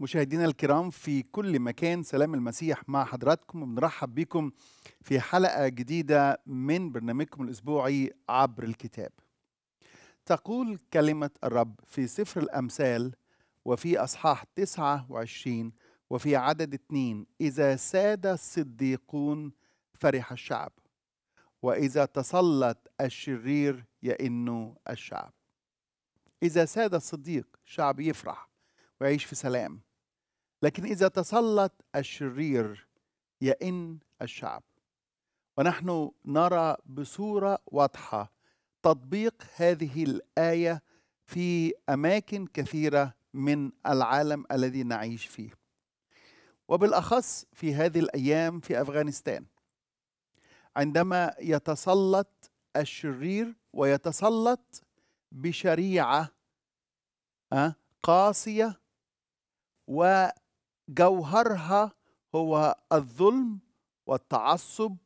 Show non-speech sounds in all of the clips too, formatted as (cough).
مشاهدينا الكرام في كل مكان سلام المسيح مع حضراتكم بنرحب بكم في حلقة جديدة من برنامجكم الأسبوعي عبر الكتاب تقول كلمة الرب في سفر الأمثال وفي أصحاح 29 وفي عدد 2 إذا ساد الصديقون فرح الشعب وإذا تسلط الشرير يئن الشعب إذا ساد الصديق شعب يفرح ويعيش في سلام لكن إذا تسلط الشرير يئن الشعب ونحن نرى بصورة واضحة تطبيق هذه الآية في أماكن كثيرة من العالم الذي نعيش فيه وبالأخص في هذه الأيام في أفغانستان عندما يتسلط الشرير ويتسلط بشريعة آه، قاسية و جوهرها هو الظلم والتعصب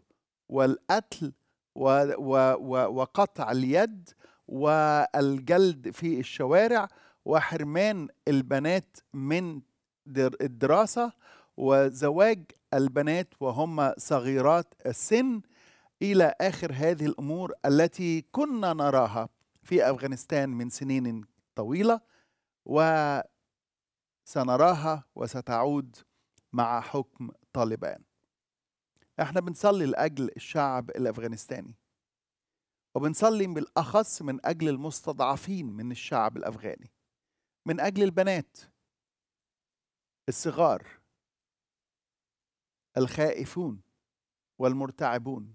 والقتل و و و وقطع اليد والجلد في الشوارع وحرمان البنات من الدراسة وزواج البنات وهم صغيرات السن إلى آخر هذه الأمور التي كنا نراها في أفغانستان من سنين طويلة و سنراها وستعود مع حكم طالبان احنا بنصلي لاجل الشعب الافغانستاني وبنصلي بالاخص من اجل المستضعفين من الشعب الافغاني من اجل البنات الصغار الخائفون والمرتعبون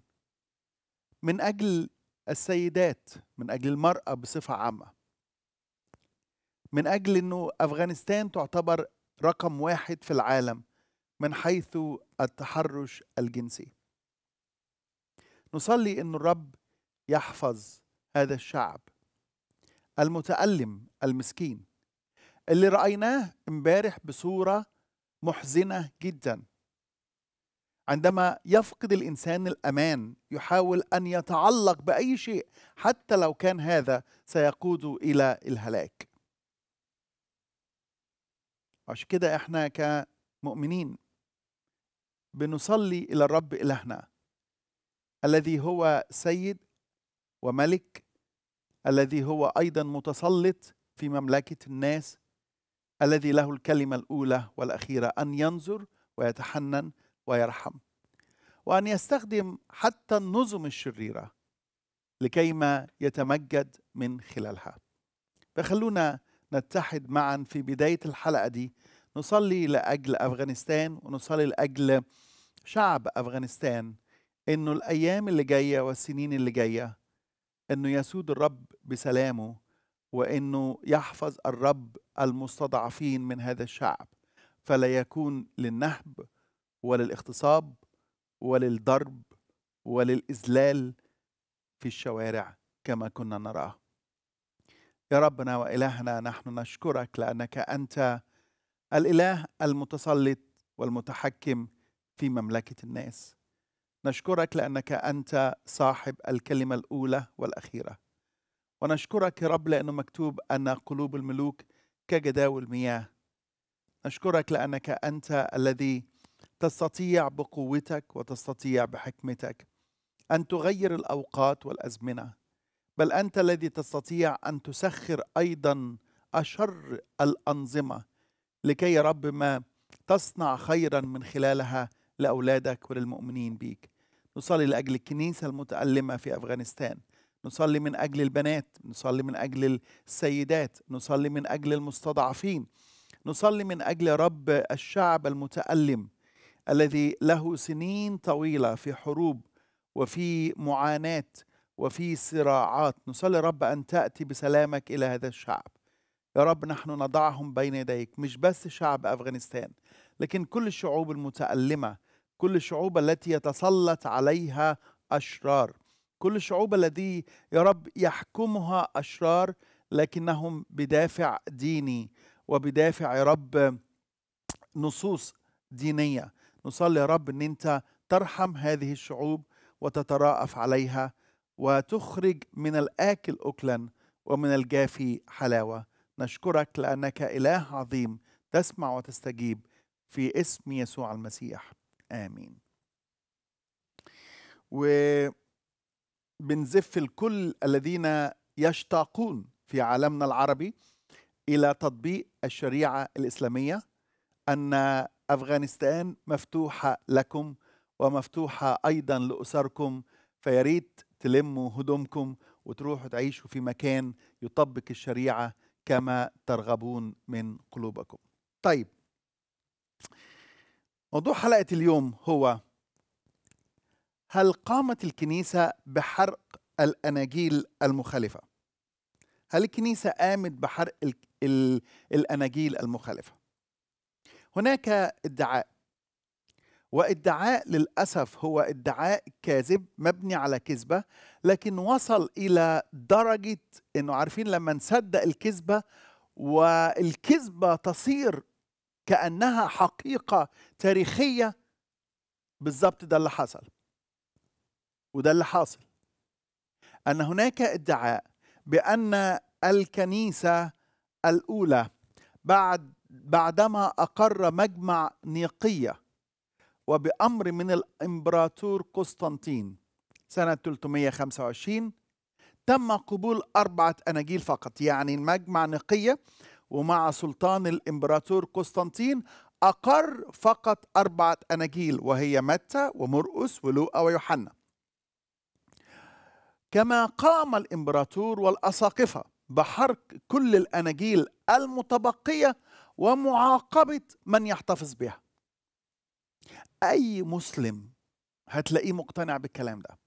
من اجل السيدات من اجل المراه بصفه عامه من أجل أنه أفغانستان تعتبر رقم واحد في العالم من حيث التحرش الجنسي نصلي أن الرب يحفظ هذا الشعب المتألم المسكين اللي رأيناه امبارح بصورة محزنة جدا عندما يفقد الإنسان الأمان يحاول أن يتعلق بأي شيء حتى لو كان هذا سيقود إلى الهلاك عشان كده احنا كمؤمنين بنصلي الى الرب الهنا الذي هو سيد وملك الذي هو ايضا متسلط في مملكه الناس الذي له الكلمه الاولى والاخيره ان ينظر ويتحنن ويرحم وان يستخدم حتى النظم الشريره لكيما يتمجد من خلالها فخلونا نتحد معا في بداية الحلقة دي نصلي لأجل أفغانستان ونصلي لأجل شعب أفغانستان إنه الأيام اللي جاية والسنين اللي جاية إنه يسود الرب بسلامه وإنه يحفظ الرب المستضعفين من هذا الشعب فلا يكون للنهب وللاغتصاب وللضرب وللإذلال في الشوارع كما كنا نراه يا ربنا وإلهنا نحن نشكرك لأنك أنت الإله المتسلط والمتحكم في مملكة الناس نشكرك لأنك أنت صاحب الكلمة الأولى والأخيرة ونشكرك يا رب لأنه مكتوب أن قلوب الملوك كجداول مياه نشكرك لأنك أنت الذي تستطيع بقوتك وتستطيع بحكمتك أن تغير الأوقات والأزمنة بل انت الذي تستطيع ان تسخر ايضا اشر الانظمه لكي يا رب ما تصنع خيرا من خلالها لاولادك وللمؤمنين بيك نصلي لاجل الكنيسه المتالمه في افغانستان نصلي من اجل البنات نصلي من اجل السيدات نصلي من اجل المستضعفين نصلي من اجل رب الشعب المتالم الذي له سنين طويله في حروب وفي معاناه وفي صراعات نصلي رب أن تأتي بسلامك إلى هذا الشعب يا رب نحن نضعهم بين يديك مش بس شعب أفغانستان لكن كل الشعوب المتألمة كل الشعوب التي يتسلط عليها أشرار كل الشعوب التي يا رب يحكمها أشرار لكنهم بدافع ديني وبدافع يا رب نصوص دينية نصلي يا رب أن أنت ترحم هذه الشعوب وتتراءف عليها وتخرج من الآكل أكلا ومن الجافي حلاوة نشكرك لأنك إله عظيم تسمع وتستجيب في اسم يسوع المسيح آمين وبنزف الكل الذين يشتاقون في عالمنا العربي إلى تطبيق الشريعة الإسلامية أن أفغانستان مفتوحة لكم ومفتوحة أيضا لأسركم فياريت تلموا هدومكم وتروحوا تعيشوا في مكان يطبق الشريعة كما ترغبون من قلوبكم طيب موضوع حلقة اليوم هو هل قامت الكنيسة بحرق الأناجيل المخالفة؟ هل الكنيسة قامت بحرق الأناجيل المخالفة؟ هناك ادعاء وادعاء للاسف هو ادعاء كاذب مبني على كذبه لكن وصل الى درجه انه عارفين لما نصدق الكذبه والكذبه تصير كانها حقيقه تاريخيه بالظبط ده اللي حصل وده اللي حاصل ان هناك ادعاء بان الكنيسه الاولى بعد بعدما اقر مجمع نيقيه وبأمر من الإمبراطور قسطنطين سنة 325 تم قبول أربعة أناجيل فقط يعني المجمع نقية ومع سلطان الإمبراطور قسطنطين أقر فقط أربعة أناجيل وهي متى ومرقس ولوقا ويوحنا كما قام الإمبراطور والأساقفة بحرق كل الأناجيل المتبقية ومعاقبة من يحتفظ بها اي مسلم هتلاقيه مقتنع بالكلام ده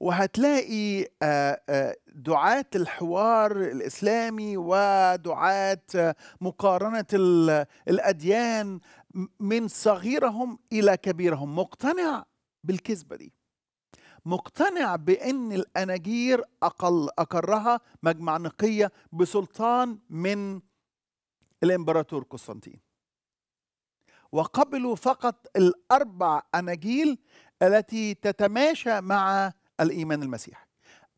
وهتلاقي آه، آه، دعاة الحوار الإسلامي ودعاة آه، مقارنة الأديان من صغيرهم إلى كبيرهم مقتنع بالكذبة دي مقتنع بأن الأناجير أقل أقرها مجمع نقية بسلطان من الإمبراطور قسطنطين وقبلوا فقط الاربع اناجيل التي تتماشى مع الايمان المسيحي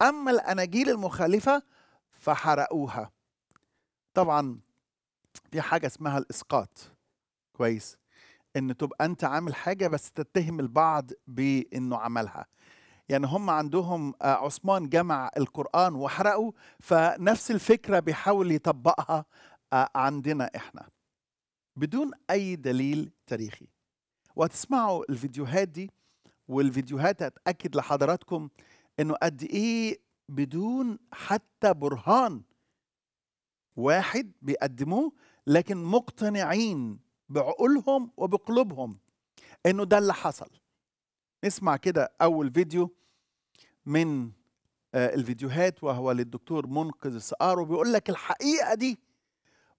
اما الاناجيل المخالفه فحرقوها طبعا في حاجه اسمها الاسقاط كويس ان تبقى انت عامل حاجه بس تتهم البعض بانه عملها يعني هم عندهم آه، عثمان جمع القران وحرقه فنفس الفكره بيحاول يطبقها آه، عندنا احنا بدون أي دليل تاريخي وهتسمعوا الفيديوهات دي والفيديوهات هتأكد لحضراتكم إنه قد إيه بدون حتى برهان واحد بيقدموه لكن مقتنعين بعقولهم وبقلوبهم إنه ده اللي حصل نسمع كده أول فيديو من آه، الفيديوهات وهو للدكتور منقذ السقار وبيقول لك الحقيقة دي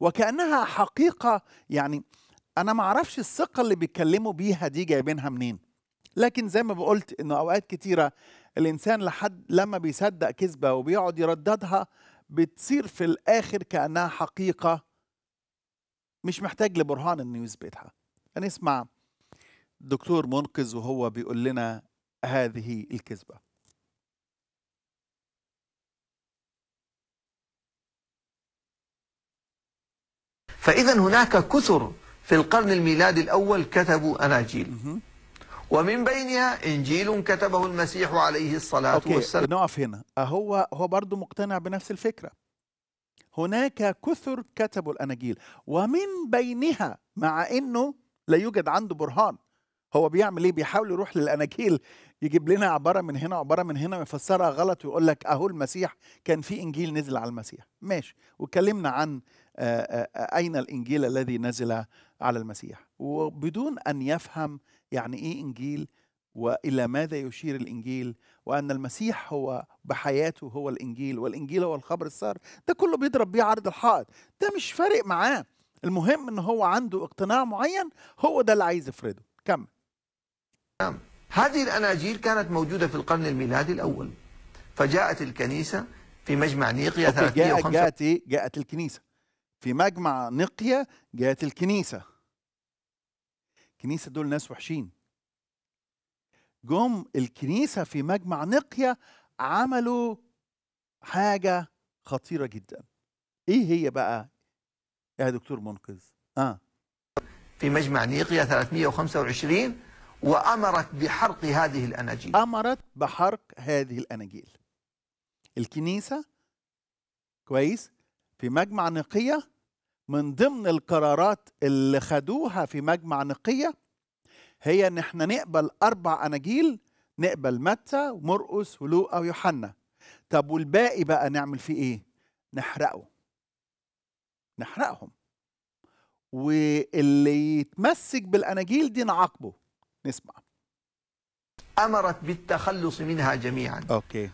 وكأنها حقيقة يعني أنا ما أعرفش الثقة اللي بيتكلموا بيها دي جايبينها منين لكن زي ما بقولت إنه أوقات كتيرة الإنسان لحد لما بيصدق كذبة وبيقعد يرددها بتصير في الآخر كأنها حقيقة مش محتاج لبرهان إنه يثبتها هنسمع يعني دكتور منقذ وهو بيقول لنا هذه الكذبة فإذا هناك كثر في القرن الميلادي الأول كتبوا أناجيل ومن بينها إنجيل كتبه المسيح عليه الصلاة أوكي. والسلام نقف هنا هو هو برضه مقتنع بنفس الفكرة هناك كثر كتبوا الأناجيل ومن بينها مع أنه لا يوجد عنده برهان هو بيعمل ايه بيحاول يروح للاناجيل يجيب لنا عباره من هنا وعباره من هنا ويفسرها غلط ويقول لك اهو المسيح كان في انجيل نزل على المسيح ماشي واتكلمنا عن آه، آه، أين الإنجيل الذي نزل على المسيح وبدون أن يفهم يعني إيه إنجيل والى ماذا يشير الانجيل وان المسيح هو بحياته هو الانجيل والانجيل هو الخبر السار ده كله بيضرب بيه عرض الحائط ده مش فارق معاه المهم ان هو عنده اقتناع معين هو ده اللي عايز يفرضه كمل نعم. هذه الاناجيل كانت موجوده في القرن الميلادي الاول فجاءت الكنيسه في مجمع نيقيا 305 جاءت جاءت, إيه؟ جاءت الكنيسه في مجمع نقية جاءت الكنيسة الكنيسة دول ناس وحشين جم الكنيسة في مجمع نقية عملوا حاجة خطيرة جدا ايه هي بقى يا دكتور منقذ اه في مجمع نيقيا 325 وامرت بحرق هذه الاناجيل امرت بحرق هذه الاناجيل الكنيسه كويس في مجمع نيقيا من ضمن القرارات اللي خدوها في مجمع نقية هي ان احنا نقبل اربع اناجيل نقبل متى ومرقس ولوقا ويوحنا طب والباقي بقى نعمل فيه ايه نحرقه نحرقهم واللي يتمسك بالاناجيل دي نعاقبه نسمع امرت بالتخلص منها جميعا اوكي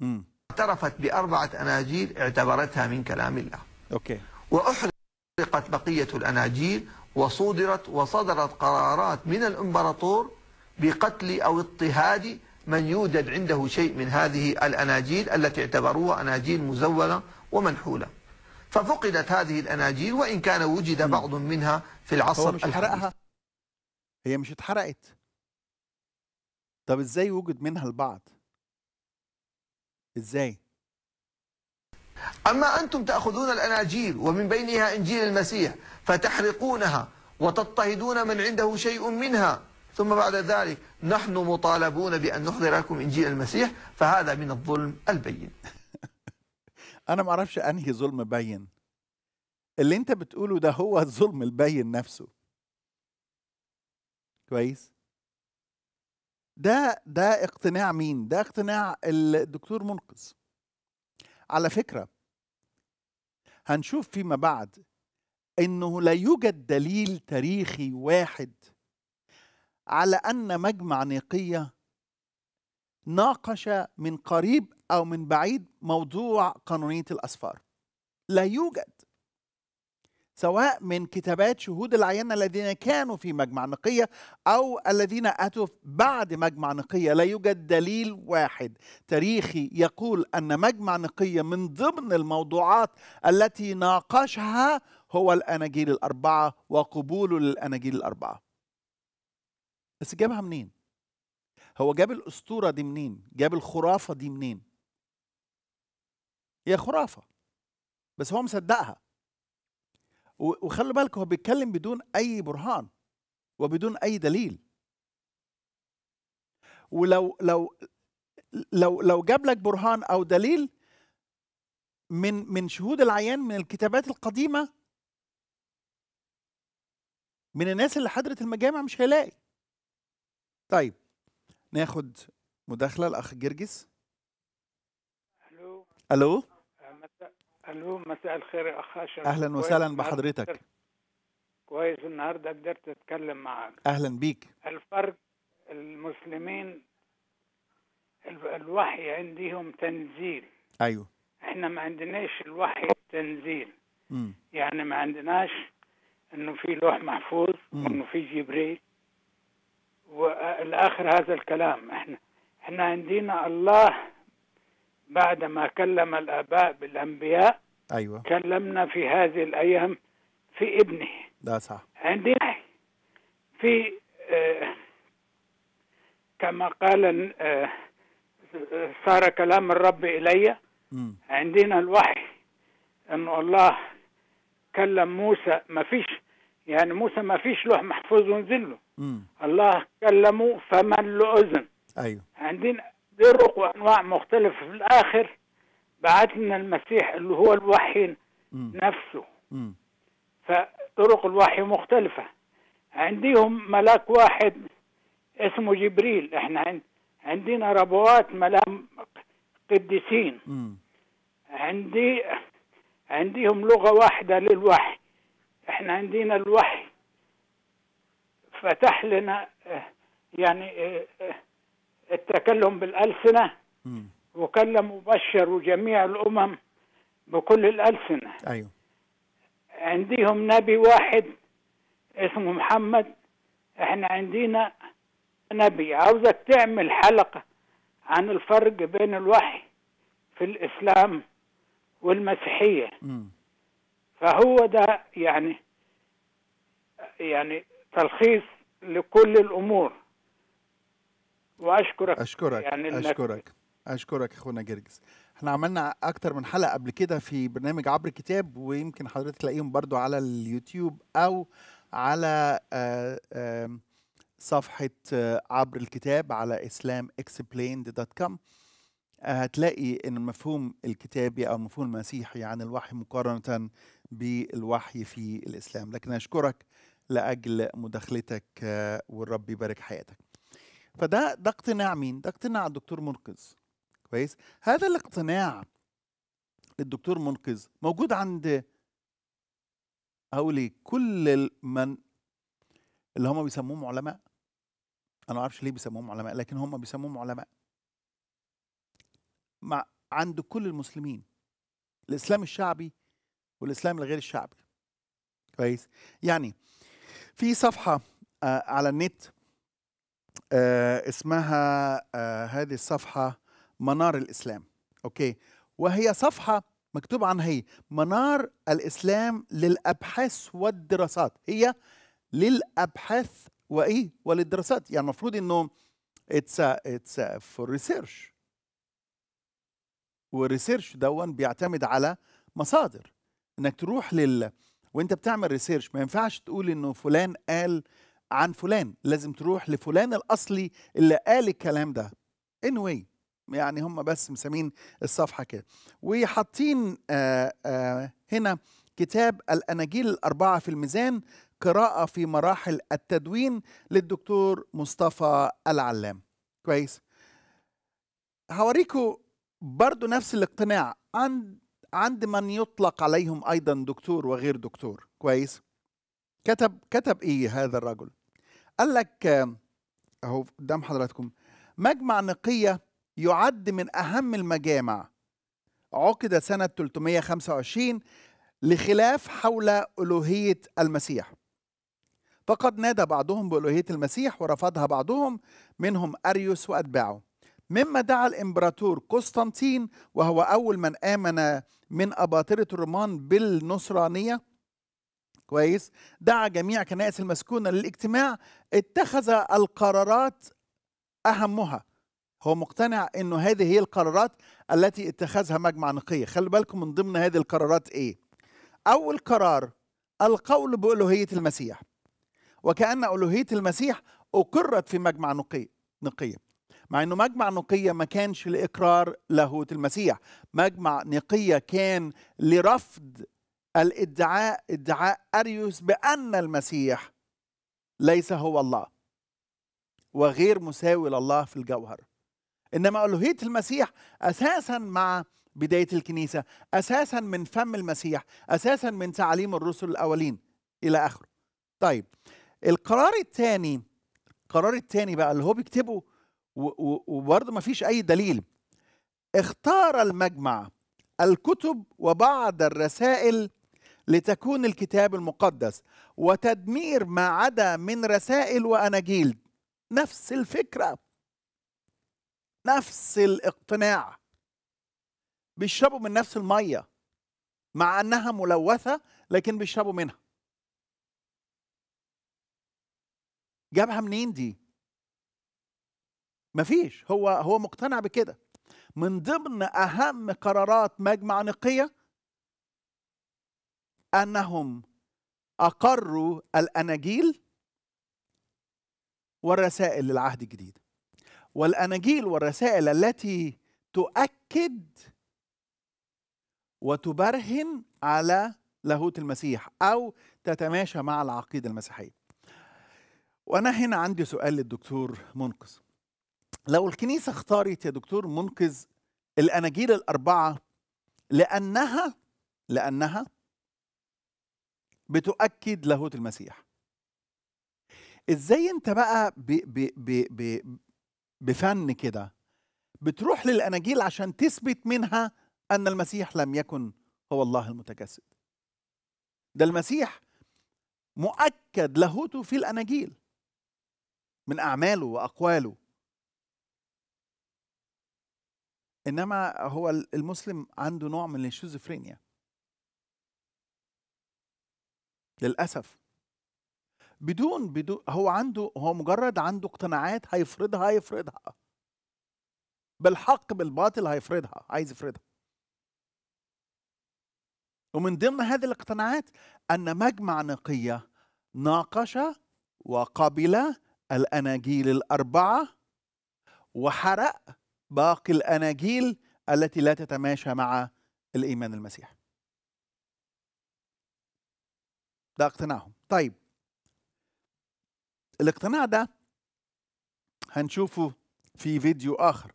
واعترفت باربعه اناجيل اعتبرتها من كلام الله اوكي وأحرقت بقية الأناجيل وصودرت وصدرت قرارات من الإمبراطور بقتل أو اضطهاد من يوجد عنده شيء من هذه الأناجيل التي اعتبروها أناجيل مزولة ومنحولة ففقدت هذه الأناجيل وإن كان وجد بعض منها في العصر هو مش حرقها هي مش اتحرقت طب ازاي وجد منها البعض ازاي أما أنتم تأخذون الأناجيل ومن بينها إنجيل المسيح فتحرقونها وتضطهدون من عنده شيء منها ثم بعد ذلك نحن مطالبون بأن نحضر لكم إنجيل المسيح فهذا من الظلم البين (laughs) أنا ما أعرفش أنهي ظلم بين اللي أنت بتقوله ده هو الظلم البين نفسه كويس ده ده اقتناع مين ده اقتناع الدكتور منقذ على فكرة هنشوف فيما بعد انه لا يوجد دليل تاريخي واحد على ان مجمع نيقيه ناقش من قريب او من بعيد موضوع قانونيه الاسفار لا يوجد سواء من كتابات شهود العيان الذين كانوا في مجمع نقية أو الذين أتوا بعد مجمع نقية لا يوجد دليل واحد تاريخي يقول أن مجمع نقية من ضمن الموضوعات التي ناقشها هو الأناجيل الأربعة وقبوله للأناجيل الأربعة بس جابها منين؟ هو جاب الأسطورة دي منين؟ جاب الخرافة دي منين؟ هي خرافة بس هو مصدقها وخلوا بالك هو بيتكلم بدون اي برهان وبدون اي دليل ولو لو لو لو جاب لك برهان او دليل من من شهود العيان من الكتابات القديمه من الناس اللي حضرت المجامع مش هيلاقي طيب ناخد مداخله الاخ جرجس الو الو الو مساء الخير يا اخ هاشم اهلا وسهلا بحضرتك كويس النهارده قدرت اتكلم معاك اهلا بيك الفرق المسلمين الوحي عندهم تنزيل ايوه احنا ما عندناش الوحي التنزيل م. يعني ما عندناش انه في لوح محفوظ وانه في جبريل والاخر هذا الكلام احنا احنا عندنا الله بعدما كلم الآباء بالأنبياء أيوة كلمنا في هذه الأيام في ابنه ده صح عندنا في آه، كما قال آه، صار كلام الرب إلي عندنا الوحي أنه الله كلم موسى ما فيش يعني موسى ما فيش لوح محفوظ ونزله الله كلمه فمن له أذن أيوه عندنا طرق وانواع مختلفه في الاخر بعث لنا المسيح اللي هو الوحي نفسه فطرق الوحي مختلفه عندهم ملاك واحد اسمه جبريل احنا عندنا ربوات ملاك قديسين عندي عندهم لغه واحده للوحي احنا عندنا الوحي فتح لنا يعني آه، آه، التكلم بالألسنة وكلم مبشر وجميع الأمم بكل الألسنة أيوه عندهم نبي واحد اسمه محمد احنا عندنا نبي عاوزك تعمل حلقة عن الفرق بين الوحي في الإسلام والمسيحية م. فهو ده يعني يعني تلخيص لكل الأمور واشكرك اشكرك يعني اشكرك اشكرك اخونا جرجس احنا عملنا اكتر من حلقه قبل كده في برنامج عبر الكتاب ويمكن حضرتك تلاقيهم برضو على اليوتيوب او على آه، صفحه آه، عبر الكتاب على اسلام دوت كوم هتلاقي ان المفهوم الكتابي او المفهوم المسيحي يعني عن الوحي مقارنه بالوحي في الاسلام لكن اشكرك لاجل مداخلتك آه، والرب يبارك حياتك فده ده اقتناع مين؟ ده اقتناع الدكتور منقذ كويس؟ هذا الاقتناع للدكتور منقذ موجود عند هقول إيه، كل من اللي هم بيسموهم علماء انا ما اعرفش ليه بيسموهم علماء لكن هم بيسموهم علماء مع عند كل المسلمين الاسلام الشعبي والاسلام الغير الشعبي كويس يعني في صفحه آه، على النت آه اسمها آه هذه الصفحة منار الإسلام أوكي وهي صفحة مكتوب عنها هي إيه؟ منار الإسلام للأبحاث والدراسات هي للأبحاث وإيه وللدراسات يعني المفروض إنه اتس اتس فور ريسيرش والريسيرش دون بيعتمد على مصادر انك تروح لل وانت بتعمل ريسيرش ما ينفعش تقول انه فلان قال عن فلان لازم تروح لفلان الاصلي اللي قال الكلام ده anyway يعني هم بس مسمين الصفحه كده وحاطين آه، آه، هنا كتاب الاناجيل الاربعه في الميزان قراءه في مراحل التدوين للدكتور مصطفى العلام كويس هوريكم برضو نفس الاقتناع عند عند من يطلق عليهم ايضا دكتور وغير دكتور كويس كتب كتب ايه هذا الرجل قال لك اهو قدام حضراتكم مجمع نقيه يعد من اهم المجامع عقد سنه 325 لخلاف حول الوهيه المسيح فقد نادى بعضهم بألوهية المسيح ورفضها بعضهم منهم أريوس وأتباعه مما دعا الإمبراطور قسطنطين وهو أول من آمن من أباطرة الرومان بالنصرانية كويس دعا جميع كنائس المسكونة للاجتماع اتخذ القرارات أهمها هو مقتنع أنه هذه هي القرارات التي اتخذها مجمع نقية خلي بالكم من ضمن هذه القرارات إيه أول قرار القول بألوهية المسيح وكأن ألوهية المسيح أقرت في مجمع نقية نقية مع انه مجمع نقيه ما كانش لاقرار لاهوت المسيح مجمع نقيه كان لرفض الادعاء ادعاء أريوس بأن المسيح ليس هو الله وغير مساوي لله في الجوهر إنما ألوهية المسيح أساسا مع بداية الكنيسة أساسا من فم المسيح أساسا من تعاليم الرسل الأولين إلى آخره طيب القرار الثاني القرار الثاني بقى اللي هو بيكتبه وبرضه ما فيش أي دليل اختار المجمع الكتب وبعض الرسائل لتكون الكتاب المقدس وتدمير ما عدا من رسائل واناجيل نفس الفكره نفس الاقتناع بيشربوا من نفس الميه مع انها ملوثه لكن بيشربوا منها جابها منين دي مفيش هو هو مقتنع بكده من ضمن اهم قرارات مجمع نقيه انهم اقروا الاناجيل والرسائل للعهد الجديد والاناجيل والرسائل التي تؤكد وتبرهن على لاهوت المسيح او تتماشى مع العقيده المسيحيه وانا هنا عندي سؤال للدكتور منقذ لو الكنيسه اختارت يا دكتور منقذ الاناجيل الاربعه لانها لانها بتؤكد لاهوت المسيح ازاي انت بقى ب ب ب ب بفن كده بتروح للاناجيل عشان تثبت منها ان المسيح لم يكن هو الله المتجسد ده المسيح مؤكد لاهوته في الاناجيل من اعماله واقواله انما هو المسلم عنده نوع من الشيزوفرينيا للاسف بدون بدون هو عنده هو مجرد عنده اقتناعات هيفرضها هيفرضها بالحق بالباطل هيفرضها عايز يفرضها ومن ضمن هذه الاقتناعات ان مجمع نقيه ناقش وقبل الاناجيل الاربعه وحرق باقي الاناجيل التي لا تتماشى مع الايمان المسيحي ده اقتناعهم طيب الاقتناع ده هنشوفه في فيديو آخر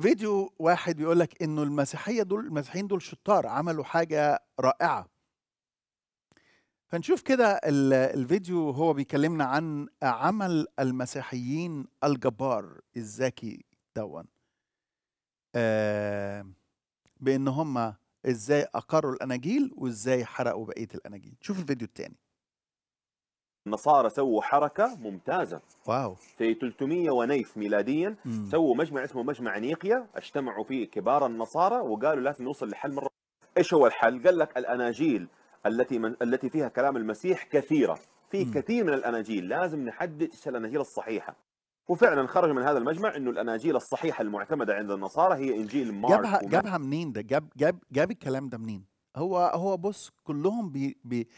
فيديو واحد بيقول لك انه المسيحيه دول المسيحيين دول شطار عملوا حاجه رائعه فنشوف كده الفيديو هو بيكلمنا عن عمل المسيحيين الجبار الذكي دون آه، بان هم ازاي اقروا الاناجيل وازاي حرقوا بقيه الاناجيل شوف الفيديو الثاني النصارى سووا حركه ممتازه واو في 300 ونيف ميلاديا مم. سووا مجمع اسمه مجمع نيقيا اجتمعوا فيه كبار النصارى وقالوا لازم نوصل لحل مره ايش هو الحل؟ قال لك الاناجيل التي من التي فيها كلام المسيح كثيره في كثير من الاناجيل لازم نحدد ايش الاناجيل الصحيحه وفعلا خرج من هذا المجمع انه الاناجيل الصحيحه المعتمده عند النصارى هي انجيل مارك جابها ومارك. جابها منين ده جاب جاب جاب الكلام ده منين هو هو بص كلهم بي, بي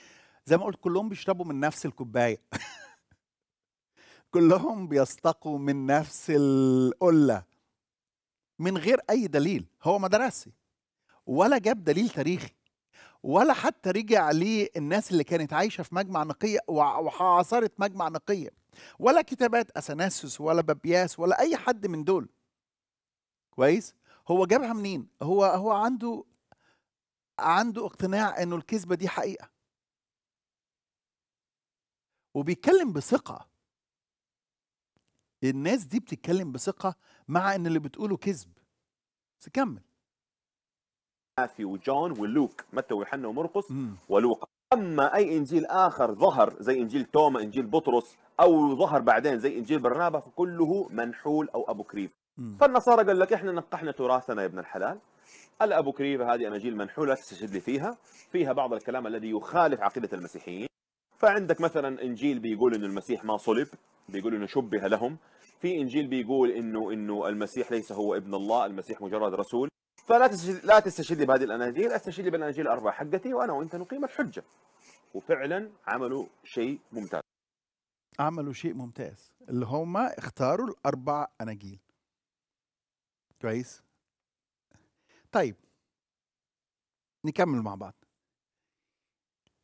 زي ما قلت كلهم بيشربوا من نفس الكوبايه (laughs) كلهم بيستقوا من نفس القله من غير اي دليل هو مدرسي ولا جاب دليل تاريخي ولا حتى رجع ليه الناس اللي كانت عايشه في مجمع نقيه وحاصرت مجمع نقيه ولا كتابات اثناسوس ولا بابياس ولا اي حد من دول كويس هو جابها منين هو هو عنده عنده اقتناع انه الكذبه دي حقيقه وبيتكلم بثقه الناس دي بتتكلم بثقه مع ان اللي بتقوله كذب بس كمل ماثيو وجون ولوك متى ويوحنا ومرقس ولوقا اما اي انجيل اخر ظهر زي انجيل توما انجيل بطرس او ظهر بعدين زي انجيل برنابا فكله منحول او ابو كريب فالنصارى قال لك احنا نقحنا تراثنا يا ابن الحلال الابو كريف هذه اناجيل منحوله لا تستشهد لي فيها فيها بعض الكلام الذي يخالف عقيده المسيحيين فعندك مثلا انجيل بيقول انه المسيح ما صلب بيقول انه شبه لهم في انجيل بيقول انه انه المسيح ليس هو ابن الله المسيح مجرد رسول فلا تستشهد لا تستشهد لي بهذه الاناجيل استشهد لي بالاناجيل الاربعه حقتي وانا وانت نقيم الحجه وفعلا عملوا شيء ممتاز عملوا شيء ممتاز اللي هم اختاروا الاربع اناجيل كويس طيب نكمل مع بعض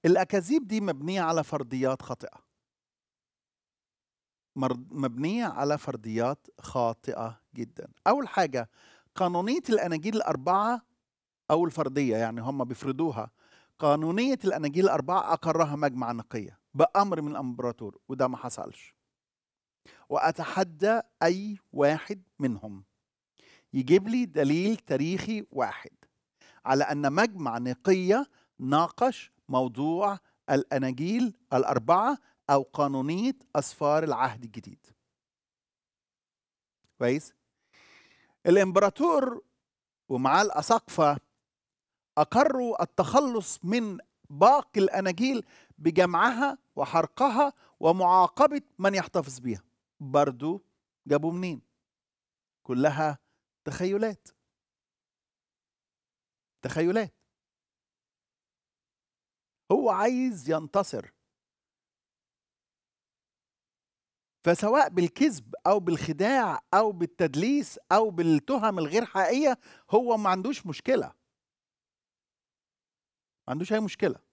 الاكاذيب دي مبنيه على فرضيات خاطئه مبنيه على فرضيات خاطئه جدا اول حاجه قانونيه الاناجيل الاربعه او الفرديه يعني هم بيفرضوها قانونيه الاناجيل الاربعه اقرها مجمع نقيه بأمر من الإمبراطور وده ما حصلش وأتحدى أي واحد منهم يجيب لي دليل تاريخي واحد على أن مجمع نقية ناقش موضوع الأناجيل الأربعة أو قانونية أسفار العهد الجديد كويس الإمبراطور ومعاه الأسقفة أقروا التخلص من باقي الأناجيل بجمعها وحرقها ومعاقبة من يحتفظ بها برضو جابوا منين كلها تخيلات تخيلات هو عايز ينتصر فسواء بالكذب او بالخداع او بالتدليس او بالتهم الغير حقيقيه هو ما عندوش مشكله ما عندوش اي مشكله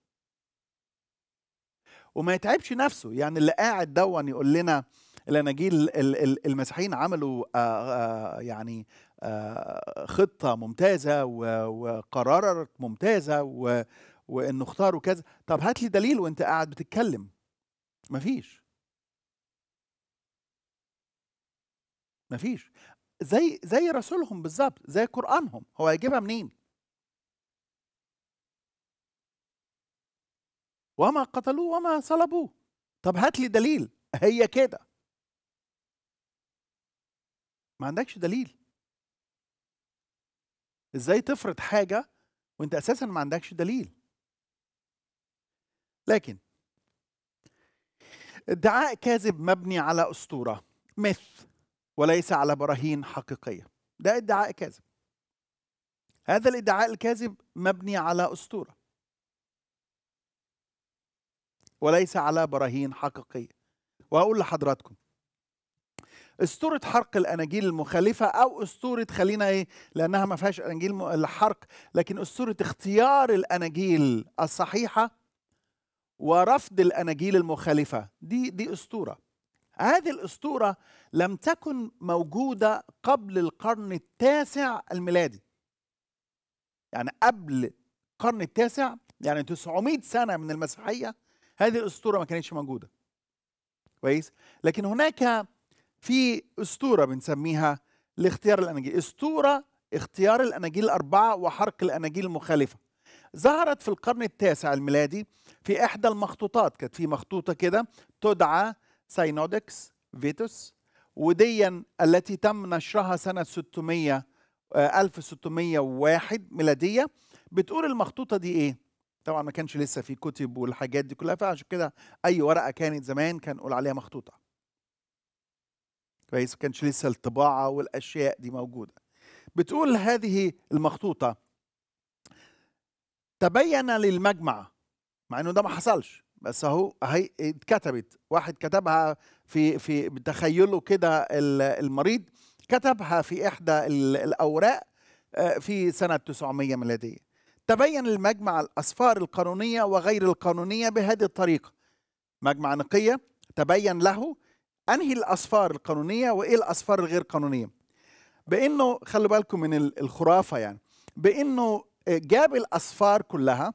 وما يتعبش نفسه يعني اللي قاعد دون يقول لنا الاناجيل المسيحيين عملوا آه، آه، يعني آه، خطه ممتازه وقرارات ممتازه وانه اختاروا كذا طب هات لي دليل وانت قاعد بتتكلم مفيش مفيش زي زي رسولهم بالظبط زي قرانهم هو هيجيبها منين وما قتلوه وما صلبوه طب هات لي دليل هي كده ما عندكش دليل ازاي تفرض حاجه وانت اساسا ما عندكش دليل لكن ادعاء كاذب مبني على اسطوره مث وليس على براهين حقيقيه ده ادعاء كاذب هذا الادعاء الكاذب مبني على اسطوره وليس على براهين حقيقية وأقول لحضراتكم اسطورة حرق الأناجيل المخالفة أو اسطورة خلينا إيه لأنها ما فيهاش أناجيل الحرق لكن اسطورة اختيار الأناجيل الصحيحة ورفض الأناجيل المخالفة دي دي اسطورة هذه الاسطورة لم تكن موجودة قبل القرن التاسع الميلادي يعني قبل القرن التاسع يعني 900 سنة من المسيحية هذه الاسطوره ما كانتش موجوده كويس لكن هناك في اسطوره بنسميها لاختيار الاناجيل اسطوره اختيار الاناجيل الاربعه وحرق الاناجيل المخالفه ظهرت في القرن التاسع الميلادي في احدى المخطوطات كانت في مخطوطه كده تدعى ساينودكس فيتوس وديا التي تم نشرها سنه 600 1601 آه، ميلاديه بتقول المخطوطه دي ايه طبعا ما كانش لسه في كتب والحاجات دي كلها فعشان كده اي ورقه كانت زمان كان نقول عليها مخطوطه كويس ما كانش لسه الطباعه والاشياء دي موجوده بتقول هذه المخطوطه تبين للمجمع مع انه ده ما حصلش بس اهو اهي اتكتبت واحد كتبها في في بتخيله كده المريض كتبها في احدى الاوراق آه، في سنه 900 ميلاديه تبين المجمع الأسفار القانونية وغير القانونية بهذه الطريقة مجمع نقية تبين له أنهي الأسفار القانونية وإيه الأسفار الغير قانونية بأنه خلوا بالكم من الخرافة يعني بأنه آه، جاب الأسفار كلها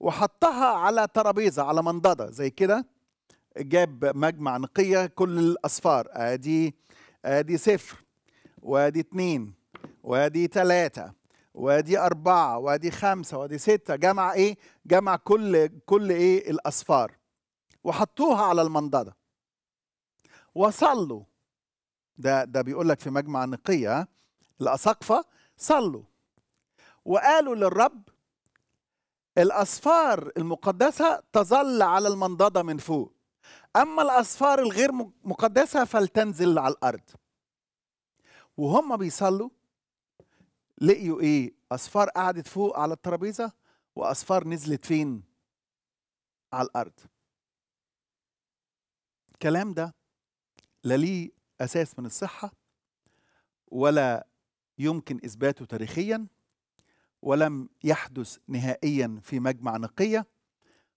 وحطها على ترابيزة على منضدة زي كده جاب مجمع نقية كل الأصفار أدي آه، أدي آه، صفر وأدي اتنين وأدي تلاتة وادي أربعة وادي خمسة وادي ستة جمع إيه؟ جمع كل كل إيه الأصفار وحطوها على المنضدة وصلوا ده ده بيقول لك في مجمع نقية الأساقفة صلوا وقالوا للرب الأصفار المقدسة تظل على المنضدة من فوق أما الأصفار الغير مقدسة فلتنزل على الأرض وهم بيصلوا لقيوا ايه اصفار قعدت فوق على الترابيزه واصفار نزلت فين على الارض الكلام ده لا ليه اساس من الصحه ولا يمكن اثباته تاريخيا ولم يحدث نهائيا في مجمع نقيه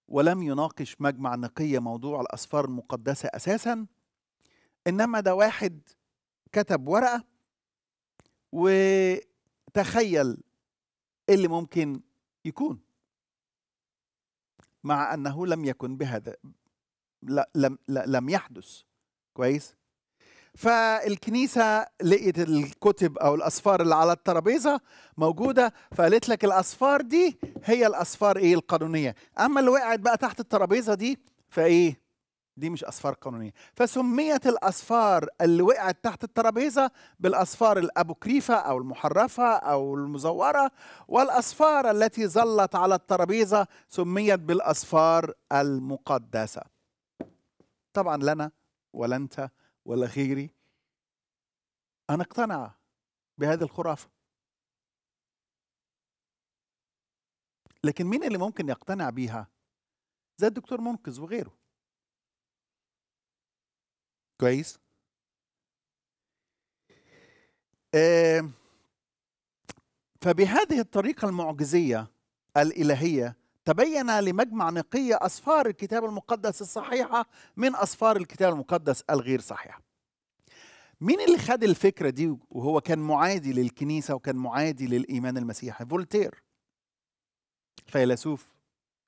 ولم يناقش مجمع نقيه موضوع الاصفار المقدسه اساسا انما ده واحد كتب ورقه و تخيل اللي ممكن يكون مع انه لم يكن بهذا لم لم يحدث كويس فالكنيسة لقيت الكتب أو الاسفار اللي على الترابيزة موجودة فقالت لك الاسفار دي هي الاسفار إيه القانونية أما اللي وقعت بقى تحت الترابيزة دي فإيه دي مش أسفار قانونية فسميت الأسفار اللي وقعت تحت الترابيزة بالأسفار الأبوكريفة أو المحرفة أو المزورة والأسفار التي ظلت على الترابيزة سميت بالأسفار المقدسة طبعا لنا ولا أنت ولا غيري أن اقتنع بهذه الخرافة لكن مين اللي ممكن يقتنع بيها زي الدكتور منقذ وغيره كويس آه فبهذه الطريقة المعجزية الإلهية تبين لمجمع نقية أسفار الكتاب المقدس الصحيحة من أسفار الكتاب المقدس الغير صحيحة مين اللي خد الفكرة دي وهو كان معادي للكنيسة وكان معادي للإيمان المسيحي فولتير فيلسوف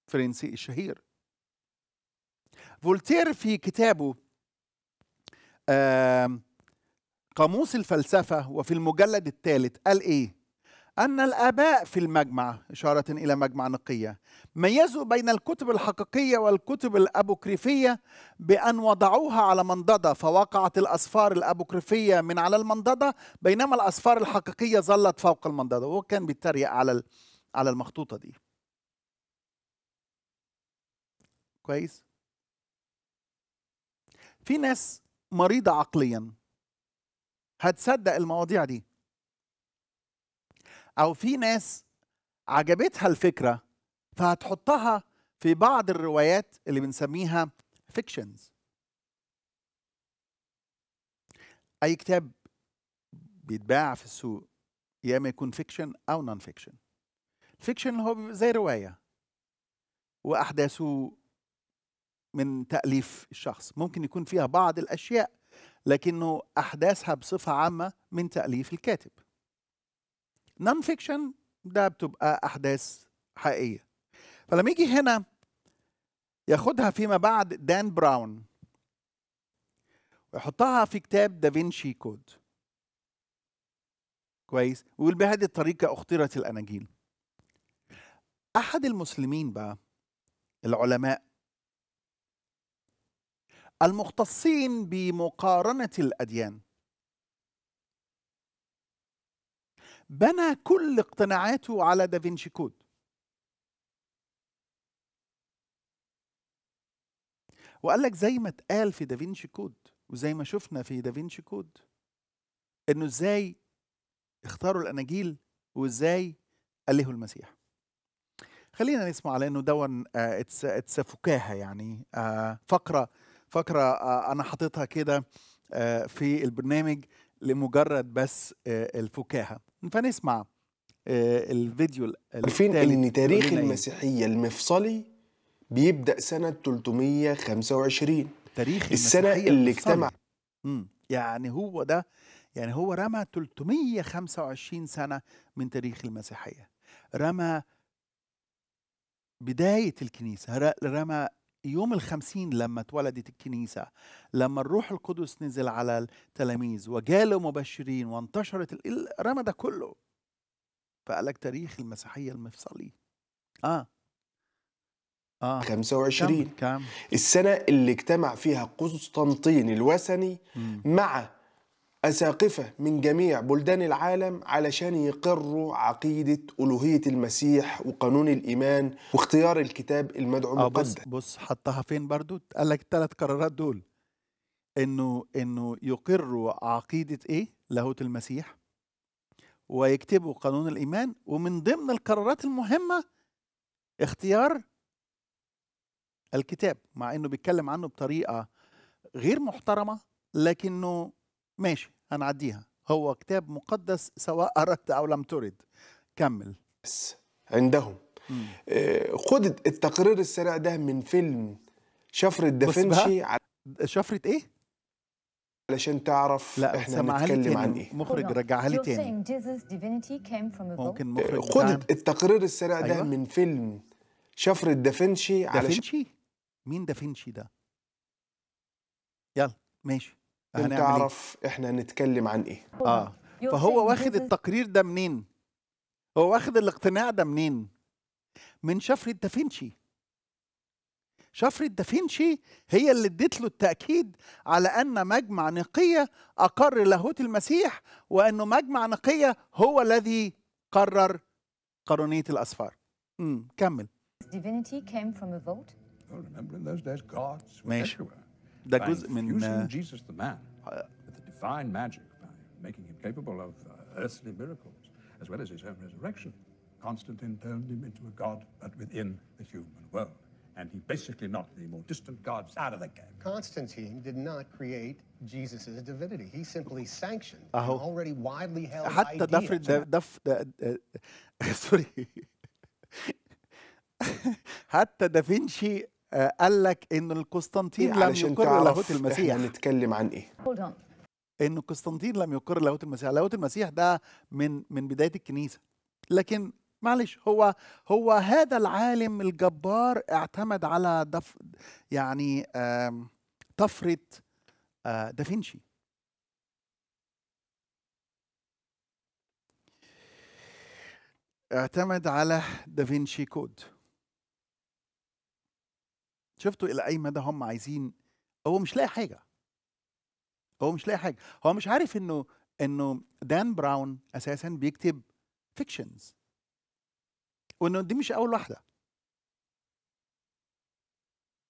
فرنسي الشهير فولتير في كتابه قاموس الفلسفة وفي المجلد الثالث قال إيه؟ أن الآباء في المجمع إشارة إلى مجمع نقية ميزوا بين الكتب الحقيقية والكتب الأبوكريفية بأن وضعوها على منضدة فوقعت الأسفار الأبوكريفية من على المنضدة بينما الأسفار الحقيقية ظلت فوق المنضدة وهو كان بيتريق على على المخطوطة دي كويس في ناس مريضة عقليا هتصدق المواضيع دي أو في ناس عجبتها الفكرة فهتحطها في بعض الروايات اللي بنسميها فيكشنز أي كتاب بيتباع في السوق يا ما يكون فيكشن أو نون فيكشن الفيكشن هو زي رواية وأحداثه من تأليف الشخص ممكن يكون فيها بعض الأشياء لكنه أحداثها بصفة عامة من تأليف الكاتب نون فيكشن ده بتبقى أحداث حقيقية فلما يجي هنا ياخدها فيما بعد دان براون ويحطها في كتاب دافينشي كود كويس ويقول بهذه الطريقة اخترت الأناجيل أحد المسلمين بقى العلماء المختصين بمقارنه الاديان بنى كل اقتناعاته على دافنشي كود وقال لك زي ما اتقال في دافنشي كود وزي ما شفنا في دافنشي كود انه ازاي اختاروا الاناجيل وازاي الهوا المسيح خلينا نسمع لانه دون اتس اتس فكاهه يعني آه، فقره فقره آه، انا حاططها كده آه، في البرنامج لمجرد بس آه، الفكاهه فنسمع الفيديو عارفين ان تاريخ إيه؟ المسيحيه المفصلي بيبدا سنه 325 تاريخ السنه اللي اجتمع يعني هو ده يعني هو رمى 325 سنه من تاريخ المسيحيه رمى بدايه الكنيسه رمى يوم الخمسين لما اتولدت الكنيسة لما الروح القدس نزل على التلاميذ وجالوا مبشرين وانتشرت رمى ده كله فقال لك تاريخ المسيحية المفصلي اه آه. 25 كم. كم. السنة اللي اجتمع فيها قسطنطين الوثني مع أساقفة من جميع بلدان العالم علشان يقروا عقيدة ألوهية المسيح وقانون الإيمان واختيار الكتاب المدعو آه، المقدس بص, بص حطها فين برضو قال لك الثلاث قرارات دول إنه إنه يقروا عقيدة إيه لاهوت المسيح ويكتبوا قانون الإيمان ومن ضمن القرارات المهمة اختيار الكتاب مع إنه بيتكلم عنه بطريقة غير محترمة لكنه ماشي هنعديها هو كتاب مقدس سواء (laughs) أردت أو لم ترد كمل بس عندهم آه، خد التقرير السريع ده من فيلم شفرة دافنشي على... شفرة إيه؟ علشان تعرف لا احنا بنتكلم عن ايه مخرج رجعها لي تاني ممكن آه، مخرج خد التقرير السريع ده أيوة؟ من فيلم شفرة دافنشي علشان دافنشي؟ مين دافنشي ده؟ يلا ماشي انت تعرف إيه؟ احنا هنتكلم عن ايه اه فهو واخد التقرير ده منين هو واخد الاقتناع ده منين من شفرة دافنشي شفرة دافنشي هي اللي ادت له التأكيد على أن مجمع نقية أقر لاهوت المسيح وأنه مجمع نقية هو الذي قرر قانونية الأسفار مم. كمل divinity came from a vote. Well, remember in those days gods were ماشي. everywhere. داجزء من uh, Jesus the man with the divine magic by making him capable of uh, earthly miracles as well as his own resurrection. Constantine turned him into a god but within the human world. And he basically knocked the more distant gods out of the game. Constantine did not create Jesus' divinity. He simply sanctioned an already widely held حتى idea. حتى دف سوري حتى دافنشي آه، قال لك ان القسطنطين لم يقر لاهوت المسيح احنا بنتكلم عن ايه ان القسطنطين لم يقر لاهوت المسيح لاهوت المسيح ده من من بدايه الكنيسه لكن معلش هو هو هذا العالم الجبار اعتمد على دف يعني طفره آه، دافنشي اعتمد على دافنشي كود شفتوا الى اي مدى هم عايزين هو مش لاقي حاجه هو مش لاقي حاجه هو مش عارف انه انه دان براون اساسا بيكتب فيكشنز وانه دي مش اول واحده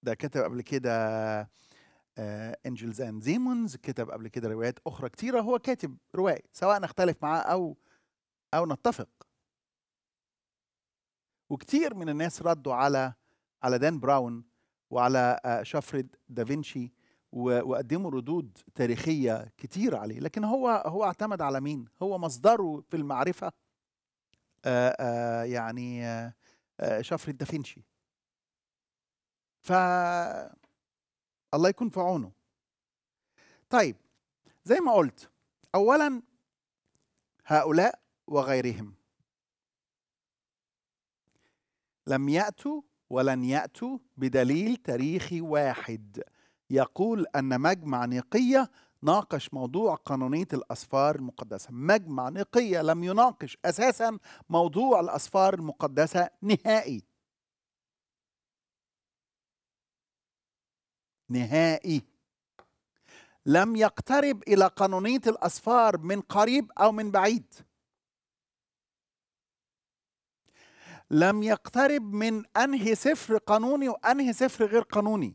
ده كتب قبل كده انجلز اند ديمونز كتب قبل كده روايات اخرى كتيره هو كاتب روايه سواء نختلف معاه او او نتفق وكتير من الناس ردوا على على دان براون وعلى آه، شفرة دافنشي وقدموا ردود تاريخية كتير عليه لكن هو هو اعتمد على مين هو مصدره في المعرفة آآ آه، آه، يعني آآ شفرة دافنشي ف الله يكون في عونه طيب زي ما قلت اولا هؤلاء وغيرهم لم ياتوا ولن يأتوا بدليل تاريخي واحد يقول أن مجمع نيقية ناقش موضوع قانونية الأسفار المقدسة مجمع نيقية لم يناقش أساسا موضوع الأسفار المقدسة نهائي نهائي لم يقترب إلى قانونية الأسفار من قريب أو من بعيد لم يقترب من أنهي سفر قانوني وأنهي سفر غير قانوني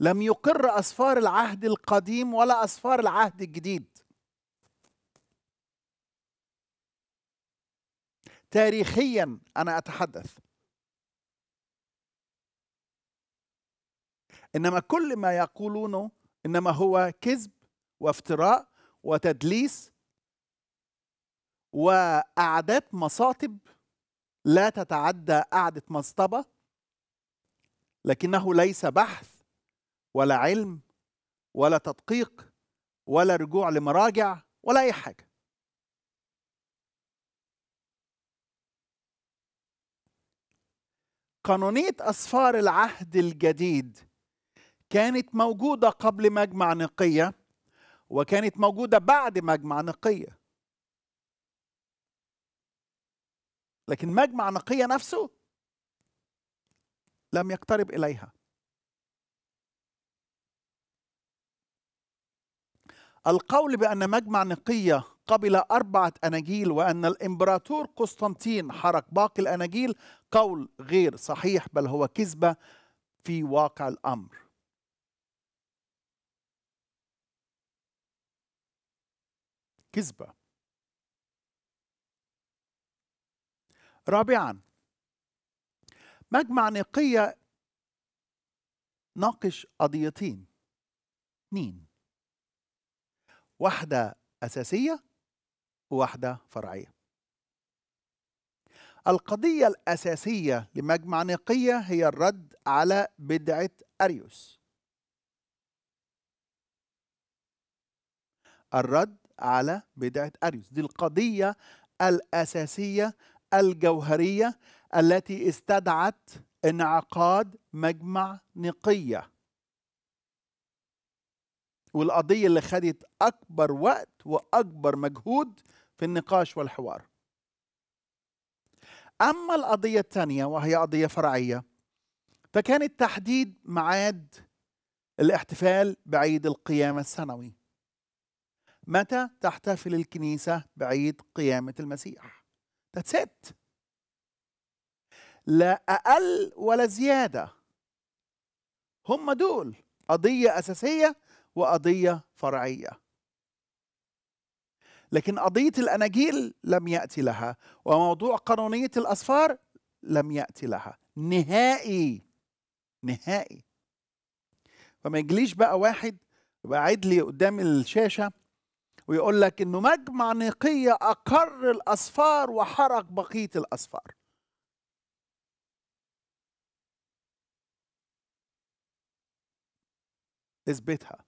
لم يقر أسفار العهد القديم ولا أسفار العهد الجديد تاريخيا أنا أتحدث إنما كل ما يقولونه إنما هو كذب وافتراء وتدليس وأعداد مصاطب لا تتعدى قعدة مصطبة لكنه ليس بحث ولا علم ولا تدقيق ولا رجوع لمراجع ولا أي حاجة قانونية أسفار العهد الجديد كانت موجودة قبل مجمع نقية وكانت موجودة بعد مجمع نقيه لكن مجمع نقية نفسه لم يقترب إليها القول بأن مجمع نقية قبل أربعة أناجيل وأن الإمبراطور قسطنطين حرق باقي الأناجيل قول غير صحيح بل هو كذبة في واقع الأمر كذبة رابعا مجمع نقية ناقش قضيتين اتنين واحدة أساسية وواحدة فرعية القضية الأساسية لمجمع نقية هي الرد على بدعة أريوس الرد على بدعة أريوس دي القضية الأساسية الجوهريه التي استدعت انعقاد مجمع نقيه والقضيه اللي خدت اكبر وقت واكبر مجهود في النقاش والحوار اما القضيه الثانيه وهي قضيه فرعيه فكان تحديد ميعاد الاحتفال بعيد القيامه السنوي متى تحتفل الكنيسه بعيد قيامه المسيح That's it. لا أقل ولا زيادة هم دول قضية أساسية وقضية فرعية لكن قضية الأناجيل لم يأتي لها وموضوع قانونية الأسفار لم يأتي لها نهائي نهائي فما يجليش بقى واحد يبقى قاعد لي قدام الشاشة ويقول لك انه مجمع نيقيه اقر الاصفار وحرق بقيه الاصفار اثبتها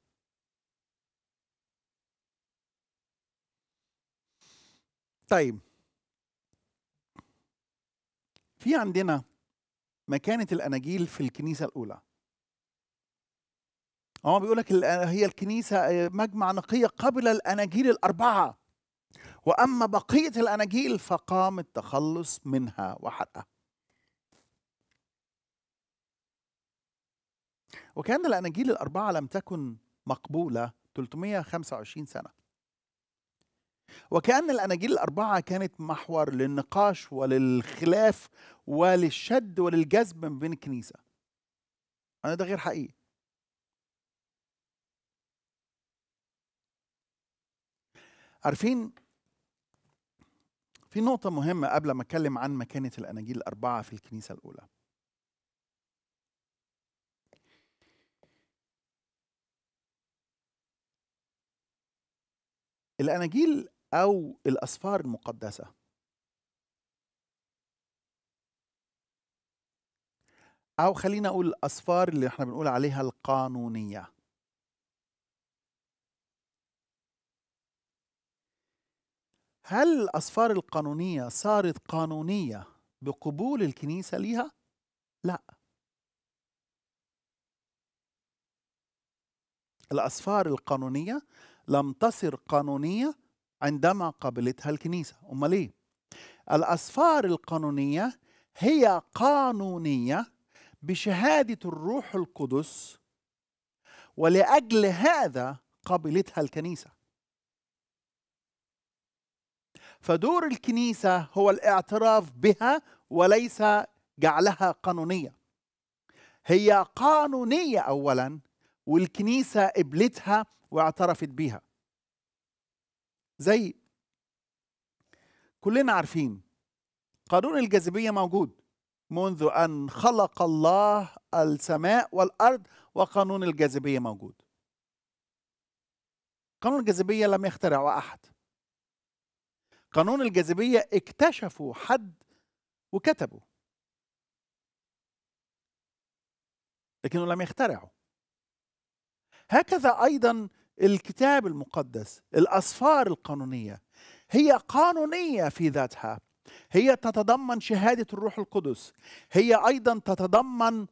طيب في عندنا مكانة الأناجيل في الكنيسة الأولى هو آه، بيقول لك آه، هي الكنيسه آه، مجمع نقيه قبل الاناجيل الاربعه واما بقيه الاناجيل فقام التخلص منها وحرقها وكان الاناجيل الاربعه لم تكن مقبوله 325 سنه وكأن الأناجيل الأربعة كانت محور للنقاش وللخلاف وللشد وللجذب من بين الكنيسة أنا ده غير حقيقي عارفين في نقطة مهمة قبل ما أتكلم عن مكانة الأناجيل الأربعة في الكنيسة الأولى. الأناجيل أو الأسفار المقدسة أو خلينا أقول الأسفار اللي احنا بنقول عليها القانونية هل الأسفار القانونية صارت قانونية بقبول الكنيسة ليها؟ لا الأسفار القانونية لم تصر قانونية عندما قبلتها الكنيسة أمال إيه؟ الأسفار القانونية هي قانونية بشهادة الروح القدس ولأجل هذا قبلتها الكنيسة فدور الكنيسة هو الاعتراف بها وليس جعلها قانونية هي قانونية أولا والكنيسة قبلتها واعترفت بيها زي كلنا عارفين قانون الجاذبية موجود منذ أن خلق الله السماء والأرض وقانون الجاذبية موجود قانون الجاذبية لم يخترعه أحد قانون الجاذبية اكتشفوا حد وكتبوا لكنه لم يخترعه هكذا أيضا الكتاب المقدس الأسفار القانونية هي قانونية في ذاتها هي تتضمن شهادة الروح القدس هي أيضا تتضمن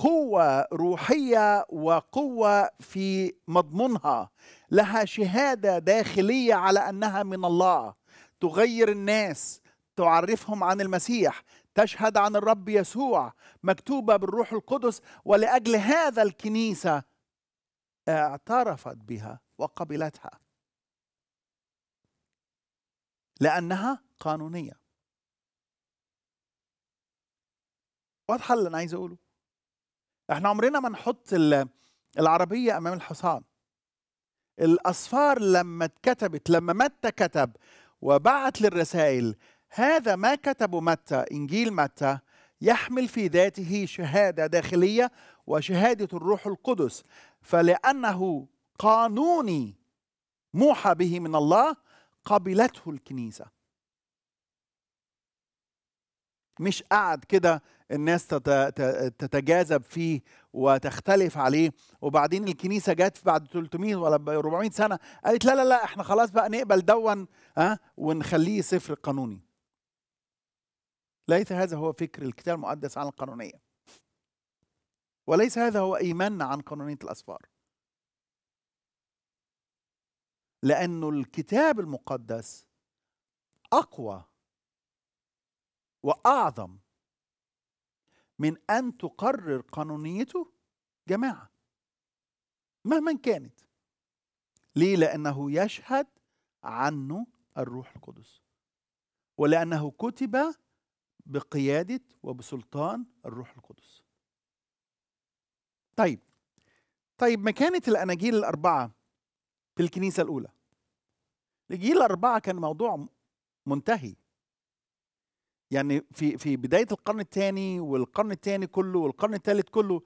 قوة روحية وقوة في مضمونها لها شهادة داخلية على أنها من الله تغير الناس تعرفهم عن المسيح تشهد عن الرب يسوع مكتوبة بالروح القدس ولأجل هذا الكنيسة اعترفت بها وقبلتها لأنها قانونية واضحة اللي أنا عايز أقوله احنا عمرنا ما نحط العربية أمام الحصان الأسفار لما اتكتبت لما متى كتب وبعت للرسائل هذا ما كتبه متى إنجيل متى يحمل في ذاته شهادة داخلية وشهادة الروح القدس فلأنه قانوني موحى به من الله قبلته الكنيسه مش قعد كده الناس تتجاذب فيه وتختلف عليه وبعدين الكنيسه جت بعد 300 ولا 400 سنه قالت لا لا لا احنا خلاص بقى نقبل دون ها آه، ونخليه سفر قانوني ليس هذا هو فكر الكتاب المقدس عن القانونيه وليس هذا هو ايماننا عن قانونيه الاسفار لانه الكتاب المقدس اقوى واعظم من ان تقرر قانونيته جماعه مهما كانت ليه لانه يشهد عنه الروح القدس ولانه كتب بقياده وبسلطان الروح القدس طيب طيب مكانه الاناجيل الاربعه في الكنيسه الاولى الانجيل الاربعه كان موضوع منتهي يعني في في بدايه القرن الثاني والقرن الثاني كله والقرن الثالث كله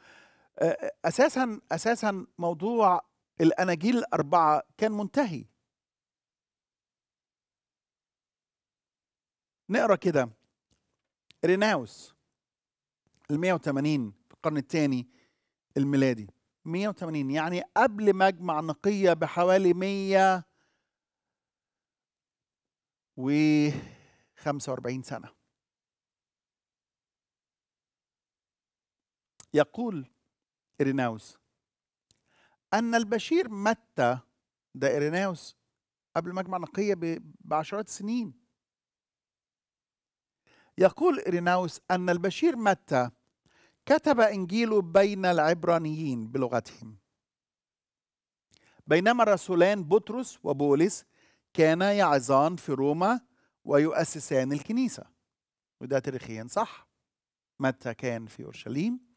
اساسا اساسا موضوع الاناجيل الاربعه كان منتهي نقرا كده ريناوس ال 180 في القرن الثاني الميلادي 180 يعني قبل مجمع نقيه بحوالي 100 و 45 سنه يقول إريناوس أن البشير متى ده إريناوس قبل مجمع نقية بعشرات سنين يقول إريناوس أن البشير متى كتب إنجيله بين العبرانيين بلغتهم بينما الرسولان بطرس وبولس كانا يعظان في روما ويؤسسان الكنيسة وده تاريخيا صح متى كان في أورشليم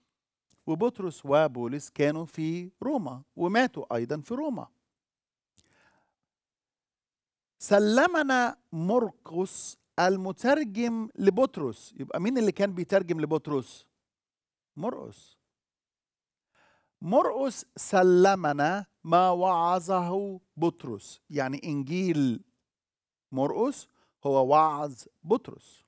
وبطرس وبولس كانوا في روما وماتوا أيضا في روما سلمنا مرقس المترجم لبطرس يبقى مين اللي كان بيترجم لبطرس مرقس مرقس سلمنا ما وعظه بطرس يعني انجيل مرقس هو وعظ بطرس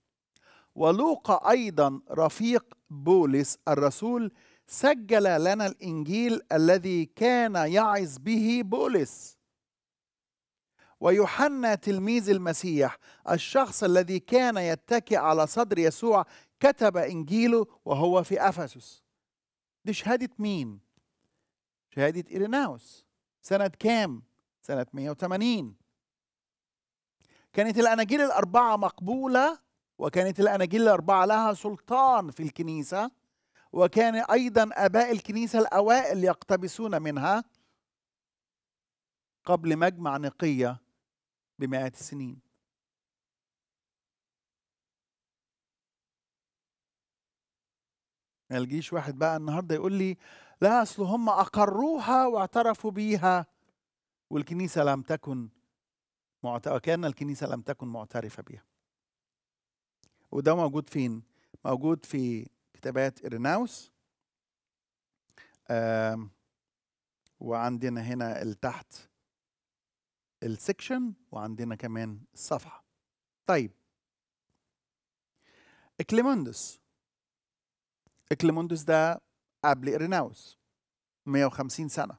ولوقا ايضا رفيق بولس الرسول سجل لنا الانجيل الذي كان يعظ به بولس ويوحنا تلميذ المسيح الشخص الذي كان يتكئ على صدر يسوع كتب انجيله وهو في افسس دي شهاده مين شهاده ايريناوس سنه كام سنه 180 كانت الاناجيل الاربعه مقبوله وكانت الاناجيل الاربعه لها سلطان في الكنيسه وكان أيضا آباء الكنيسة الأوائل يقتبسون منها قبل مجمع نقية بمئات السنين ما يلجيش واحد بقى النهارده يقول لي لا اصل هم اقروها واعترفوا بيها والكنيسه لم تكن معت... كان الكنيسه لم تكن معترفه بيها وده موجود فين؟ موجود في كتابات إرناوس وعندنا هنا تحت السكشن وعندنا كمان الصفحة طيب اكليموندوس اكليموندوس ده قبل إرناوس 150 سنة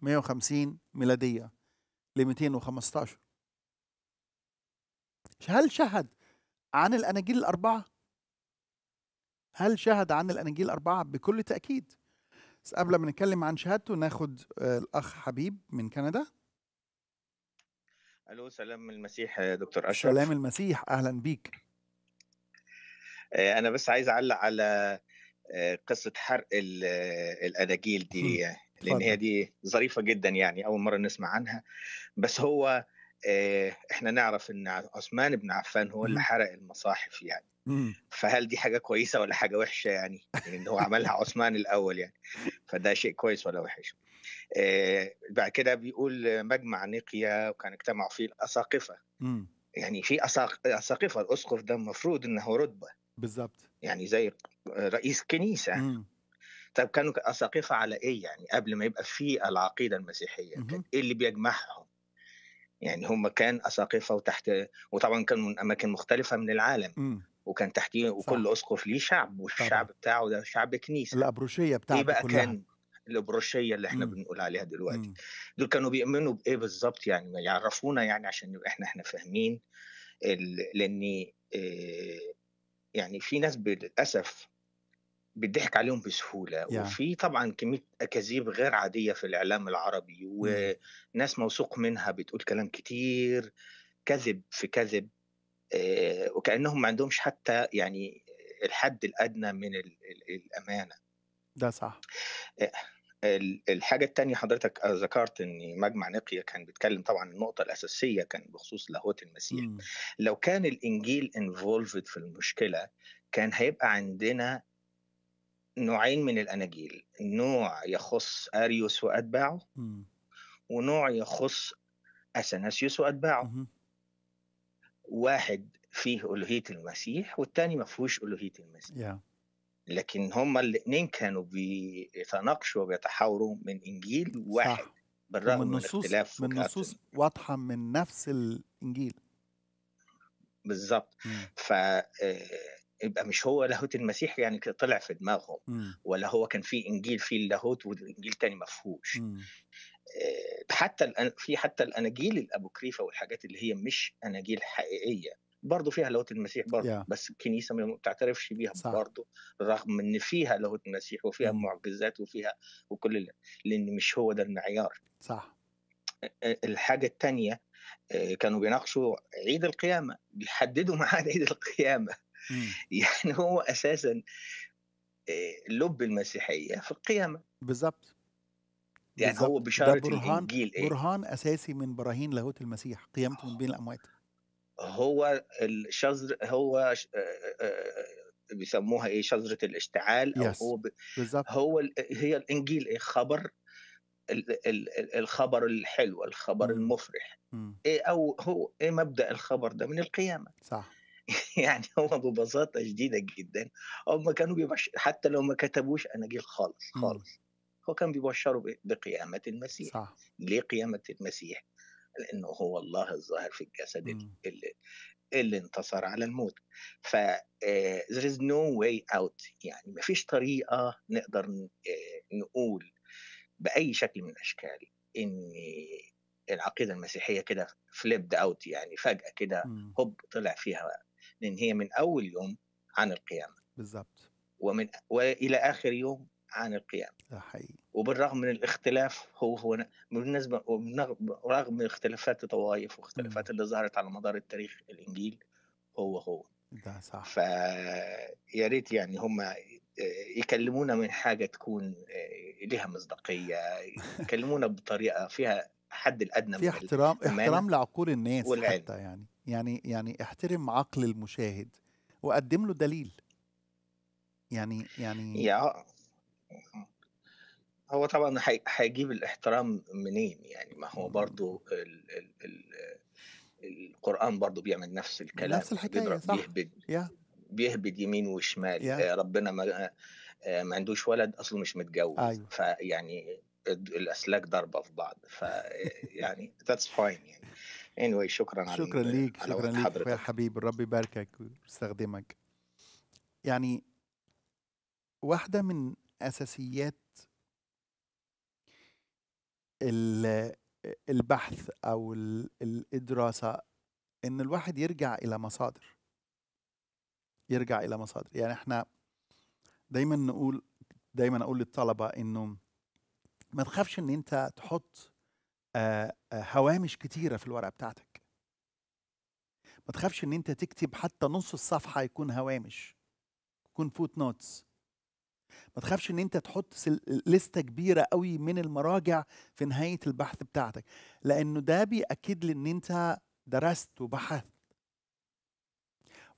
150 ميلادية ل 215 هل شهد عن الأناجيل الأربعة؟ هل شهد عن الأناجيل أربعة بكل تأكيد بس قبل ما نتكلم عن شهادته ناخد آه، الأخ حبيب من كندا ألو سلام المسيح يا آه، دكتور أشرف سلام المسيح أهلا بيك آه، أنا بس عايز أعلق على قصة حرق الأناجيل دي لأن هي دي ظريفة جدا يعني أول مرة نسمع عنها بس هو آه، احنا نعرف ان عثمان بن عفان هو اللي حرق المصاحف يعني فهل دي حاجه كويسه ولا حاجه وحشه يعني, يعني ان هو عملها (laughs) عثمان الاول يعني فده شيء كويس ولا وحش آه، بعد كده بيقول مجمع نقيا وكان اجتمع فيه الاساقفه يعني في اساقفه الاسقف ده المفروض انه رتبه بالظبط يعني زي رئيس كنيسه طب كانوا اساقفه على ايه يعني قبل ما يبقى في العقيده المسيحيه كان ايه اللي بيجمعهم يعني هم كان اساقفه وتحت وطبعا كانوا من اماكن مختلفه من العالم م. وكان تحتيه وكل اسقف ليه شعب والشعب طبعا. بتاعه ده شعب كنيسه الابروشيه بتاعته ايه بقى كلها. كان الابروشيه اللي احنا م. بنقول عليها دلوقتي م. دول كانوا بيؤمنوا بايه بالظبط يعني يعرفونا يعني عشان نبقى احنا احنا فاهمين لان آه، يعني في ناس للاسف بيضحك عليهم بسهوله yeah. وفي طبعا كميه اكاذيب غير عاديه في الاعلام العربي إمم. وناس موثوق منها بتقول كلام كتير كذب في كذب آه وكانهم ما عندهمش حتى يعني الحد الادنى من الامانه ده صح آه الحاجة الثانيه حضرتك ذكرت أن مجمع نقية كان بيتكلم طبعا النقطة الأساسية كان بخصوص لاهوت المسيح مم. لو كان الإنجيل انفولفد في المشكلة كان هيبقى عندنا نوعين من الأناجيل نوع يخص أريوس وأتباعه م. ونوع يخص أثناسيوس وأتباعه م. واحد فيه ألوهية المسيح والتاني ما فيهوش ألوهية المسيح yeah. لكن هما الاثنين كانوا بيتناقشوا وبيتحاوروا من إنجيل واحد صح. بالرغم من اختلاف من نصوص واضحة من نفس الإنجيل بالظبط ف آه، يبقى مش هو لاهوت المسيح يعني طلع في دماغهم مم. ولا هو كان في انجيل في اللاهوت وانجيل تاني ما فيهوش إمم. حتى الان في حتى الاناجيل الابوكريفه والحاجات اللي هي مش اناجيل حقيقيه برضه فيها لاهوت المسيح برضه yeah. بس الكنيسه ما بتعترفش بيها برضه رغم ان فيها لاهوت المسيح وفيها مم. معجزات وفيها وكل اللي. لان مش هو ده المعيار صح الحاجه الثانيه كانوا بيناقشوا عيد القيامه بيحددوا (laughs) معاد عيد القيامه (laughs) يعني هو اساسا آه، لب المسيحيه في القيامه بالظبط يعني هو بشاره برهان الانجيل إيه؟ برهان اساسي من براهين لاهوت المسيح قيامته من بين الاموات هو الشذر هو آه، آه، بيسموها ايه شذره الاشتعال او yes. هو ب... بالزبط. هو ال... هي الانجيل ايه خبر ال... ال... الخبر الحلو الخبر م. المفرح م. ايه او هو ايه مبدا الخبر ده من القيامه صح (laughs) يعني هو ببساطه شديده جدا هم كانوا بيبش حتى لو ما كتبوش اناجيل خالص إمم. خالص هو كان بيبشروا بقيامه المسيح صح. ليه قيامه المسيح لانه هو الله الظاهر في الجسد إمم. اللي, اللي انتصر على الموت ف آه، there is no way out يعني ما فيش طريقه نقدر آه، نقول باي شكل من الاشكال ان العقيده المسيحيه كده فليبد اوت يعني فجاه كده إمم. هوب طلع فيها لان هي من اول يوم عن القيامه بالظبط ومن والى اخر يوم عن القيامه ده حقيقي وبالرغم من الاختلاف هو هو بالنسبه رغم اختلافات الطوائف واختلافات اللي ظهرت على مدار التاريخ الانجيل هو هو ده صح فيا ريت يعني هم آه، يكلمونا من حاجه تكون آه، لها مصداقيه يكلمونا بطريقه فيها حد الادنى في احترام احترام لعقول الناس والعلم. حتى يعني يعني يعني احترم عقل المشاهد وقدم له دليل يعني يعني يا هو طبعا هيجيب الاحترام منين يعني ما هو برضو ال ال ال القرآن برضو بيعمل نفس الكلام نفس الحكاية صح بيهبد yeah. بيهبد يمين وشمال yeah. آه، ربنا ما آه، آه، ما عندوش ولد اصله مش متجوز أيوه. فيعني الاسلاك ضاربه في بعض فيعني ذاتس فاين يعني anyway شكرا على شكرا ليك شكرا ليك يا حبيبي رب يباركك ويستخدمك يعني واحده من اساسيات البحث او الدراسه ان الواحد يرجع الى مصادر يرجع الى مصادر يعني احنا دايما نقول دايما اقول للطلبه انه ما تخافش ان انت تحط هوامش كتيرة في الورقة بتاعتك ما تخافش ان انت تكتب حتى نص الصفحة يكون هوامش يكون فوت نوتس ما تخافش ان انت تحط لستة كبيرة قوي من المراجع في نهاية البحث بتاعتك لانه ده بيأكد لي ان انت درست وبحثت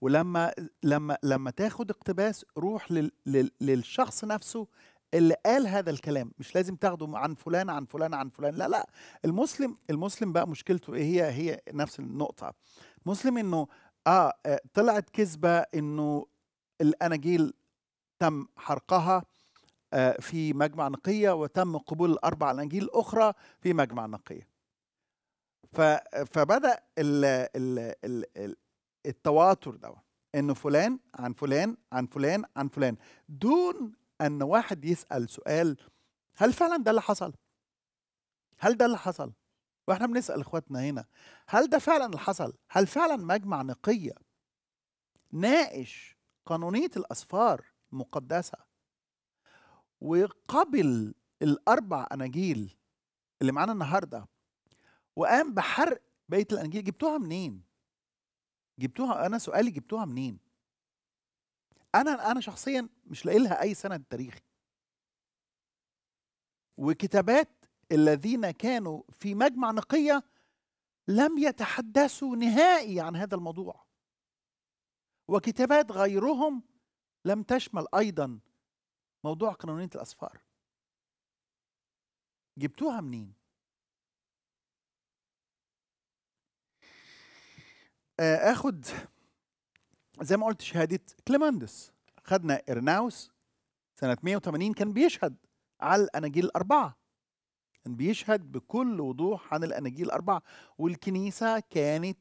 ولما لما لما تاخد اقتباس روح لل لل للشخص نفسه اللي قال هذا الكلام مش لازم تاخده عن فلان عن فلان عن فلان لا لا المسلم المسلم بقى مشكلته ايه هي هي نفس النقطه مسلم انه اه, آه، طلعت كذبه انه الاناجيل تم حرقها آه في مجمع نقيه وتم قبول الاربع اناجيل الاخرى في مجمع نقيه فبدا الـ الـ الـ التواتر ده انه فلان عن فلان عن فلان عن فلان دون ان واحد يسال سؤال هل فعلا ده اللي حصل هل ده اللي حصل واحنا بنسال اخواتنا هنا هل ده فعلا اللي حصل هل فعلا مجمع نقيه ناقش قانونيه الاسفار المقدسه وقبل الاربع اناجيل اللي معانا النهارده وقام بحرق بيت الانجيل جبتوها منين جبتوها انا سؤالي جبتوها منين انا انا شخصيا مش لاقي لها اي سند تاريخي وكتابات الذين كانوا في مجمع نقيه لم يتحدثوا نهائي عن هذا الموضوع وكتابات غيرهم لم تشمل ايضا موضوع قانونيه الاسفار جبتوها منين آه، اخد زي ما قلت شهاده كليماندس خدنا ارناوس سنه 180 كان بيشهد على الاناجيل الاربعه كان بيشهد بكل وضوح عن الاناجيل الاربعه والكنيسه كانت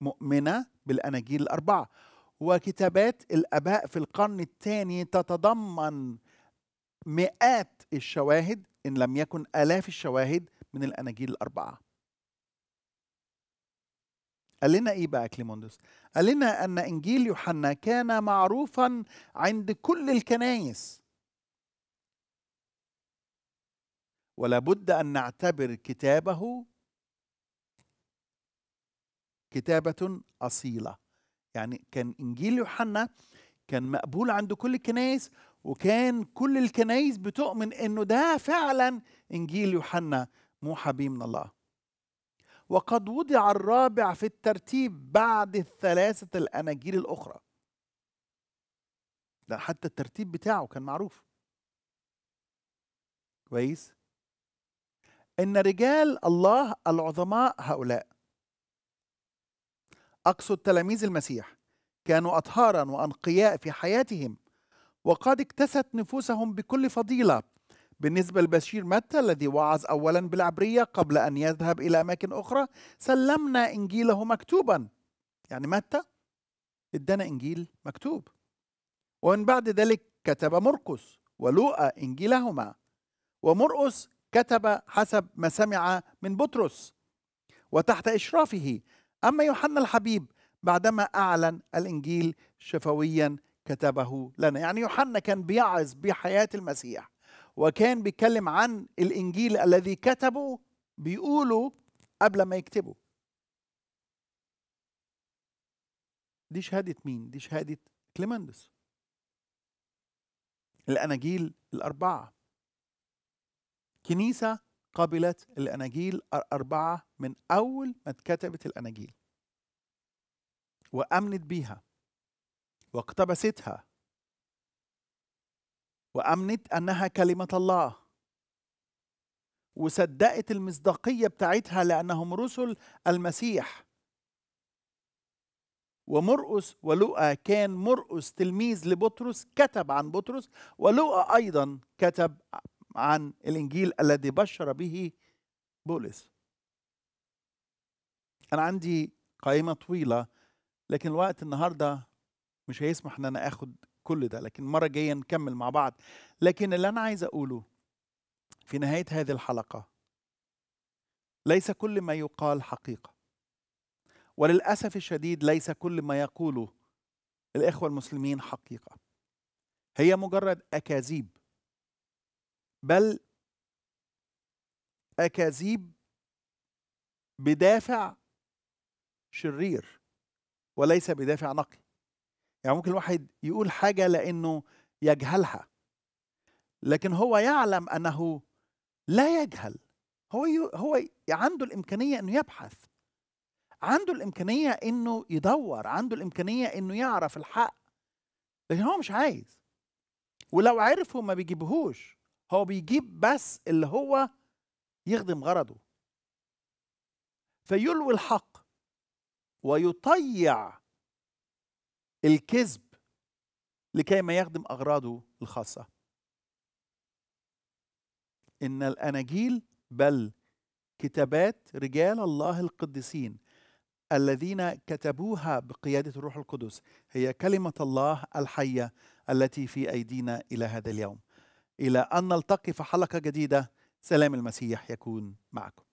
مؤمنه بالاناجيل الاربعه وكتابات الاباء في القرن الثاني تتضمن مئات الشواهد ان لم يكن الاف الشواهد من الاناجيل الاربعه قال لنا ايه بقى كليموندوس؟ قال لنا ان انجيل يوحنا كان معروفا عند كل الكنائس ولا بد ان نعتبر كتابه كتابه اصيله يعني كان انجيل يوحنا كان مقبول عند كل الكنائس وكان كل الكنائس بتؤمن انه ده فعلا انجيل يوحنا موحى به من الله وقد وضع الرابع في الترتيب بعد الثلاثة الأناجيل الأخرى ده حتى الترتيب بتاعه كان معروف كويس إن رجال الله العظماء هؤلاء أقصد تلاميذ المسيح كانوا أطهارا وأنقياء في حياتهم وقد اكتست نفوسهم بكل فضيلة بالنسبة لبشير متى الذي وعظ أولا بالعبرية قبل أن يذهب إلى أماكن أخرى سلمنا إنجيله مكتوبا يعني متى ادانا إنجيل مكتوب ومن بعد ذلك كتب مرقس ولوقا إنجيلهما ومرقس كتب حسب ما سمع من بطرس وتحت إشرافه أما يوحنا الحبيب بعدما أعلن الإنجيل شفويا كتبه لنا يعني يوحنا كان بيعظ بحياة المسيح وكان بيتكلم عن الانجيل الذي كتبه بيقوله قبل ما يكتبه دي شهاده مين دي شهاده كليمندس الاناجيل الاربعه كنيسه قبلت الاناجيل الاربعه من اول ما اتكتبت الاناجيل وامنت بيها واقتبستها وامنت انها كلمه الله وصدقت المصداقيه بتاعتها لانهم رسل المسيح ومرقس ولوقا كان مرقس تلميذ لبطرس كتب عن بطرس ولوقا ايضا كتب عن الانجيل الذي بشر به بولس انا عندي قائمه طويله لكن الوقت النهارده مش هيسمح ان انا اخد كل ده لكن المره الجايه نكمل مع بعض لكن اللي انا عايز اقوله في نهايه هذه الحلقه ليس كل ما يقال حقيقه وللاسف الشديد ليس كل ما يقوله الاخوه المسلمين حقيقه هي مجرد اكاذيب بل اكاذيب بدافع شرير وليس بدافع نقي يعني ممكن الواحد يقول حاجة لأنه يجهلها لكن هو يعلم أنه لا يجهل هو ي... هو عنده الإمكانية أنه يبحث عنده الإمكانية أنه يدور عنده الإمكانية أنه يعرف الحق لكن هو مش عايز ولو عرفه ما بيجيبهوش هو بيجيب بس اللي هو يخدم غرضه فيلوي الحق ويطيع الكذب لكي ما يخدم أغراضه الخاصة إن الأناجيل بل كتابات رجال الله القديسين الذين كتبوها بقيادة الروح القدس هي كلمة الله الحية التي في أيدينا إلى هذا اليوم إلى أن نلتقي في حلقة جديدة سلام المسيح يكون معكم